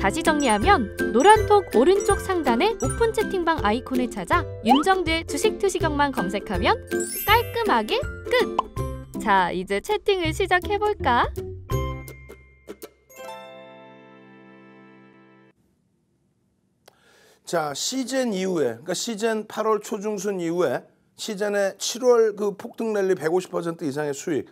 다시 정리하면 노란톡 오른쪽 상단에 오픈 채팅방 아이콘을 찾아 윤정두의 주식 투시경만 검색하면 깔끔하게 끝! 자, 이제 채팅을 시작해볼까? 자, 시즌 이후에, 그러니까 시즌 8월 초중순 이후에 시즌의 7월 그 폭등 랠리 150% 이상의 수익,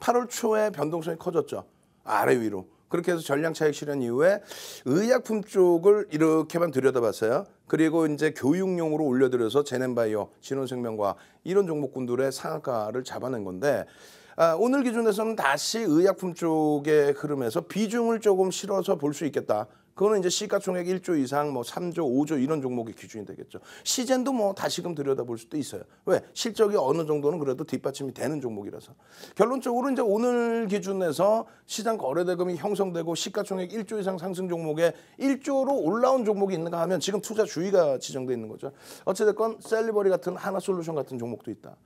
8월 초에 변동성이 커졌죠. 아래 위로. 그렇게 해서 전량 차익 실현 이후에 의약품 쪽을 이렇게만 들여다봤어요. 그리고 이제 교육용으로 올려들여서 제넨바이오, 진원생명과 이런 종목군들의 상한가를 잡아낸 건데 아, 오늘 기준에서는 다시 의약품 쪽의 흐름에서 비중을 조금 실어서 볼 수 있겠다. 그거는 이제 시가총액 1조 이상 뭐 3조, 5조 이런 종목이 기준이 되겠죠. 시젠도 뭐 다시금 들여다볼 수도 있어요. 왜? 실적이 어느 정도는 그래도 뒷받침이 되는 종목이라서. 결론적으로 이제 오늘 기준에서 시장 거래 대금이 형성되고 시가총액 1조 이상 상승 종목에 1조로 올라온 종목이 있는가 하면 지금 투자 주의가 지정돼 있는 거죠. 어찌됐건 셀리버리 같은 하나솔루션 같은 종목도 있다.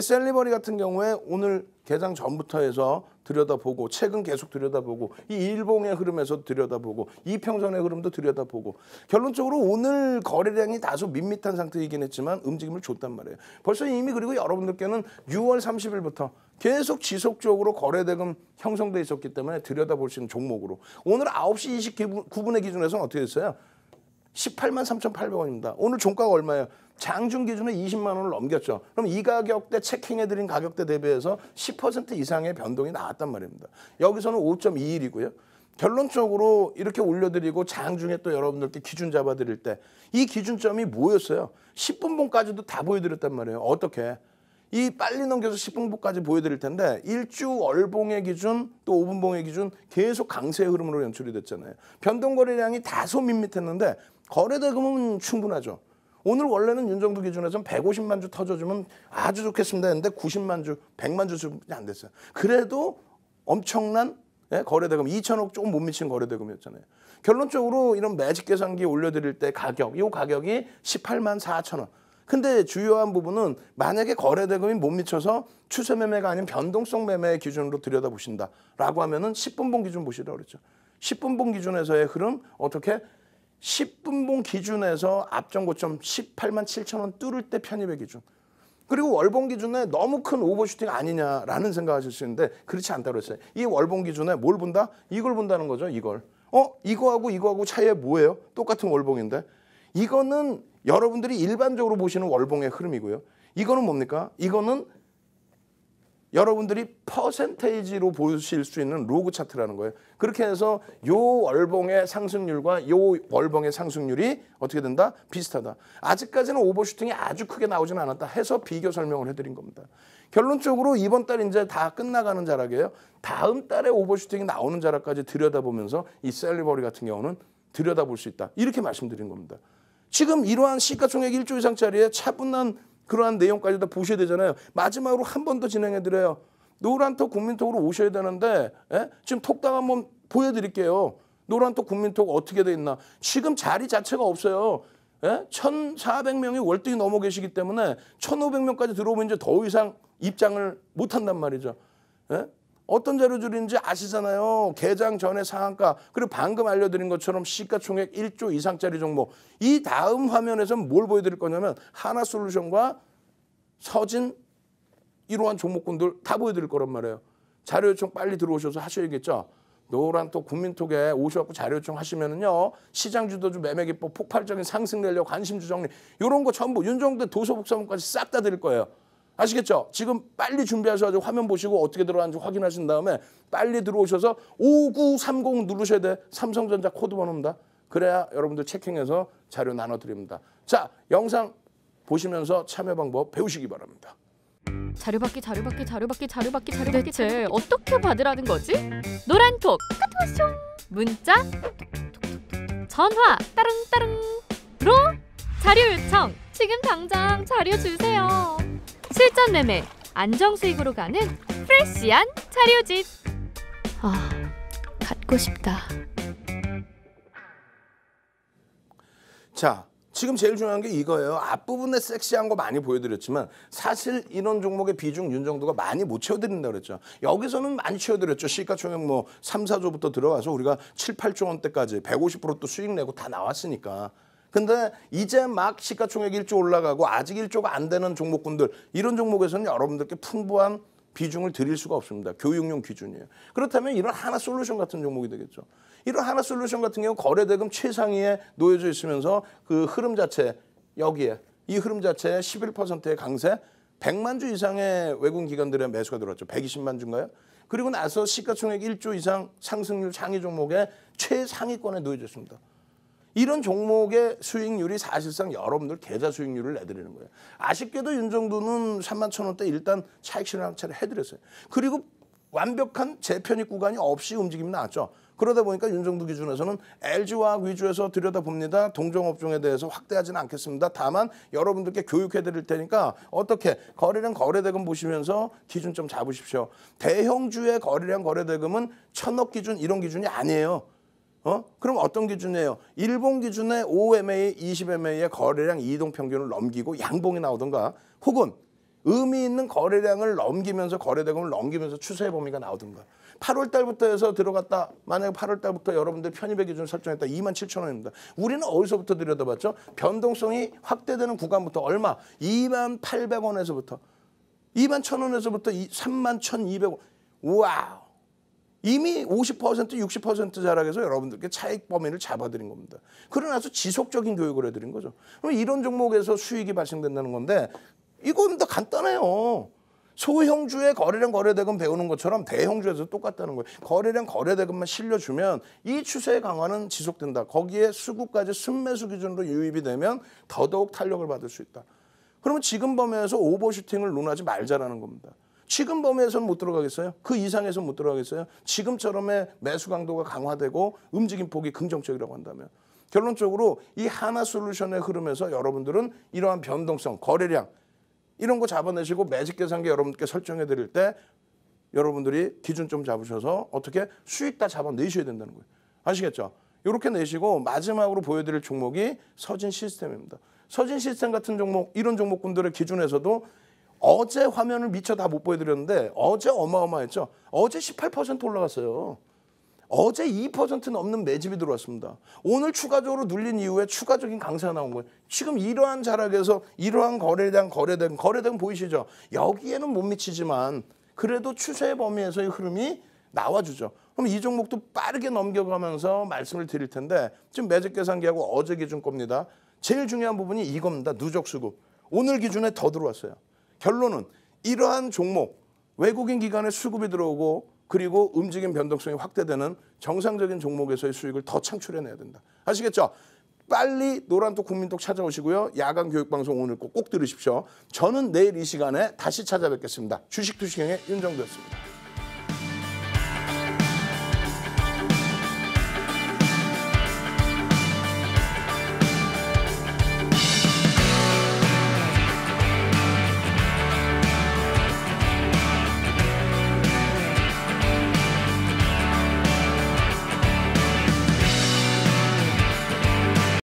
셀리버리 같은 경우에 오늘 개장 전부터 해서 들여다보고 최근 계속 들여다보고 이 일봉의 흐름에서 들여다보고 이평선의 흐름도 들여다보고 결론적으로 오늘 거래량이 다소 밋밋한 상태이긴 했지만 움직임을 줬단 말이에요. 벌써 이미 그리고 여러분들께는 6월 30일부터 계속 지속적으로 거래대금 형성돼 있었기 때문에 들여다볼 수 있는 종목으로 오늘 9시 29분의 기준에서는 어떻게 됐어요? 18만 3,800원입니다. 오늘 종가가 얼마예요? 장중 기준에 20만 원을 넘겼죠. 그럼 이 가격대 체킹해드린 가격대 대비해서 10% 이상의 변동이 나왔단 말입니다. 여기서는 5.21이고요. 결론적으로 이렇게 올려드리고 장중에 또 여러분들께 기준 잡아드릴 때 이 기준점이 뭐였어요? 10분봉까지도 다 보여드렸단 말이에요. 어떻게? 이 빨리 넘겨서 10분봉까지 보여드릴 텐데 일주 월봉의 기준 또 5분봉의 기준 계속 강세 흐름으로 연출이 됐잖아요. 변동거래량이 다소 밋밋했는데 거래대금은 충분하죠. 오늘 원래는 윤정부 기준에서는 150만 주 터져주면 아주 좋겠습니다 했는데 90만 주, 100만 주밖에 안 됐어요. 그래도 엄청난 예, 거래대금, 2천억 조금 못 미친 거래대금이었잖아요. 결론적으로 이런 매직 계산기 올려드릴 때 가격, 이 가격이 18만 4천 원. 근데 주요한 부분은 만약에 거래대금이 못 미쳐서 추세 매매가 아닌 변동성 매매 기준으로 들여다보신다라고 하면은 10분봉 기준 보시라 그랬죠. 10분봉 기준에서의 흐름 어떻게 10분봉 기준에서 앞전 고점 18만 7천 원 뚫을 때 편입의 기준. 그리고 월봉 기준에 너무 큰 오버슈팅 아니냐라는 생각하실 수 있는데 그렇지 않다고 했어요. 이 월봉 기준에 뭘 본다? 이걸 본다는 거죠. 이걸. 어? 이거하고 이거하고 차이가 뭐예요? 똑같은 월봉인데. 이거는 여러분들이 일반적으로 보시는 월봉의 흐름이고요. 이거는 뭡니까? 이거는 여러분들이 퍼센테이지로 보실 수 있는 로그 차트라는 거예요. 그렇게 해서 요 월봉의 상승률과 요 월봉의 상승률이 어떻게 된다? 비슷하다. 아직까지는 오버슈팅이 아주 크게 나오진 않았다 해서 비교 설명을 해드린 겁니다. 결론적으로 이번 달 이제 다 끝나가는 자락이에요. 다음 달에 오버슈팅이 나오는 자락까지 들여다보면서 이 셀리버리 같은 경우는 들여다볼 수 있다. 이렇게 말씀드린 겁니다. 지금 이러한 시가총액 1조 이상짜리의 차분한 그러한 내용까지 다 보셔야 되잖아요. 마지막으로 한 번 더 진행해 드려요. 노란톡 국민톡으로 오셔야 되는데 예? 지금 톡당 한번 보여드릴게요. 노란톡 국민톡 어떻게 돼 있나. 지금 자리 자체가 없어요. 예? 1,400명이 월등히 넘어 계시기 때문에 1,500명까지 들어오면 이제 더 이상 입장을 못 한단 말이죠. 예? 어떤 자료들인지 아시잖아요. 개장 전에 상한가 그리고 방금 알려드린 것처럼 시가총액 1조 이상짜리 종목 이 다음 화면에서 뭘 보여드릴 거냐면 하나솔루션과 서진 이러한 종목군들 다 보여드릴 거란 말이에요. 자료 요청 빨리 들어오셔서 하셔야겠죠. 노란 또 국민톡에 오셔갖고 자료 요청 하시면은요 시장 주도주 매매 기법 폭발적인 상승 내려 관심 주정리 이런 거 전부 윤종대 도서복사본까지 싹 다 드릴 거예요. 아시겠죠? 지금 빨리 준비하셔가지고 화면 보시고 어떻게 들어왔는지 확인하신 다음에 빨리 들어오셔서 5930 누르셔야 돼. 삼성전자 코드 번호니다 그래야 여러분들 체킹해서 자료 나눠드립니다. 자, 영상 보시면서 참여 방법 배우시기 바랍니다. 자료 받기 자료 받기 자료 받기 자료 받기 자료 받기 대체 어떻게 받으라는 거지? 노란톡 카톡쇼 문자 전화 따릉따릉로 자료 요청 지금 당장 자료 주세요. 실전 매매, 안정 수익으로 가는 프레시한 차료집. 아, 갖고 싶다. 자, 지금 제일 중요한 게 이거예요. 앞부분에 섹시한 거 많이 보여드렸지만 사실 이런 종목의 비중 윤정도가 많이 못 채워드린다 그랬죠. 여기서는 많이 채워드렸죠. 시가총액 뭐 3, 4조부터 들어가서 우리가 7, 8조 원대까지 150%또 수익 내고 다 나왔으니까. 근데 이제 막 시가총액 1조 올라가고 아직 1조가 안 되는 종목군들 이런 종목에서는 여러분들께 풍부한 비중을 드릴 수가 없습니다. 교육용 기준이에요. 그렇다면 이런 하나 솔루션 같은 종목이 되겠죠. 이런 하나 솔루션 같은 경우 거래 대금 최상위에 놓여져 있으면서 그 흐름 자체 여기에 이 흐름 자체에 11%의 강세 100만 주 이상의 외국 기관들의 매수가 들어왔죠. 120만 주인가요? 그리고 나서 시가총액 1조 이상 상승률 상위 종목의 최상위권에 놓여졌습니다. 이런 종목의 수익률이 사실상 여러분들 계좌 수익률을 내드리는 거예요. 아쉽게도 윤정도는 3만 천 원대 일단 차익 실현 차를 해드렸어요. 그리고 완벽한 재편입 구간이 없이 움직임이 나왔죠. 그러다 보니까 윤정두 기준에서는 LG화학 위주에서 들여다봅니다. 동종업종에 대해서 확대하지는 않겠습니다. 다만 여러분들께 교육해드릴 테니까 어떻게 거래량 거래대금 보시면서 기준 점 잡으십시오. 대형주의 거래량 거래대금은 천억 기준 이런 기준이 아니에요. 어? 그럼 어떤 기준이에요? 일본 기준의 5MA, 20MA의 거래량 이동 평균을 넘기고 양봉이 나오던가 혹은 의미 있는 거래량을 넘기면서 거래대금을 넘기면서 추세 범위가 나오던가 8월 달부터 해서 들어갔다 만약에 8월 달부터 여러분들 편입의 기준을 설정했다 2만 7천 원입니다 우리는 어디서부터 들여다봤죠? 변동성이 확대되는 구간부터 얼마? 2만 800원에서부터 2만 1천 원에서부터 3만 1,200원 와우 이미 50% 60% 자락에서 여러분들께 차익 범위를 잡아드린 겁니다. 그러나서 지속적인 교육을 해드린 거죠. 그럼 이런 종목에서 수익이 발생된다는 건데 이건 다 간단해요. 소형주의 거래량 거래대금 배우는 것처럼 대형주에서 똑같다는 거예요. 거래량 거래대금만 실려주면 이 추세의 강화는 지속된다. 거기에 수구까지 순매수 기준으로 유입이 되면 더더욱 탄력을 받을 수 있다. 그러면 지금 범위에서 오버슈팅을 논하지 말자라는 겁니다. 지금 범위에서는 못 들어가겠어요? 그 이상에서는 못 들어가겠어요? 지금처럼의 매수 강도가 강화되고 움직임 폭이 긍정적이라고 한다면 결론적으로 이 하나 솔루션의 흐름에서 여러분들은 이러한 변동성, 거래량 이런 거 잡아내시고 매직 계산기 여러분께 설정해 드릴 때 여러분들이 기준 좀 잡으셔서 어떻게 수익 다 잡아내셔야 된다는 거예요. 아시겠죠? 이렇게 내시고 마지막으로 보여드릴 종목이 서진 시스템입니다. 서진 시스템 같은 종목 이런 종목군들의 기준에서도 어제 화면을 미처 다 못 보여드렸는데 어제 어마어마했죠. 어제 18% 올라갔어요. 어제 2% 넘는 매집이 들어왔습니다. 오늘 추가적으로 눌린 이후에 추가적인 강세가 나온 거예요. 지금 이러한 자락에서 이러한 거래 대한 거래량, 거래량 보이시죠? 여기에는 못 미치지만 그래도 추세의 범위에서의 흐름이 나와주죠. 그럼 이 종목도 빠르게 넘겨가면서 말씀을 드릴 텐데 지금 매집 계산기하고 어제 기준 겁니다. 제일 중요한 부분이 이겁니다. 누적 수급. 오늘 기준에 더 들어왔어요. 결론은 이러한 종목 외국인 기관의 수급이 들어오고 그리고 움직임 변동성이 확대되는 정상적인 종목에서의 수익을 더 창출해내야 된다. 아시겠죠? 빨리 노란톡 국민톡 찾아오시고요. 야간 교육방송 오늘 꼭, 꼭 들으십시오. 저는 내일 이 시간에 다시 찾아뵙겠습니다. 주식투식형의 윤정도였습니다.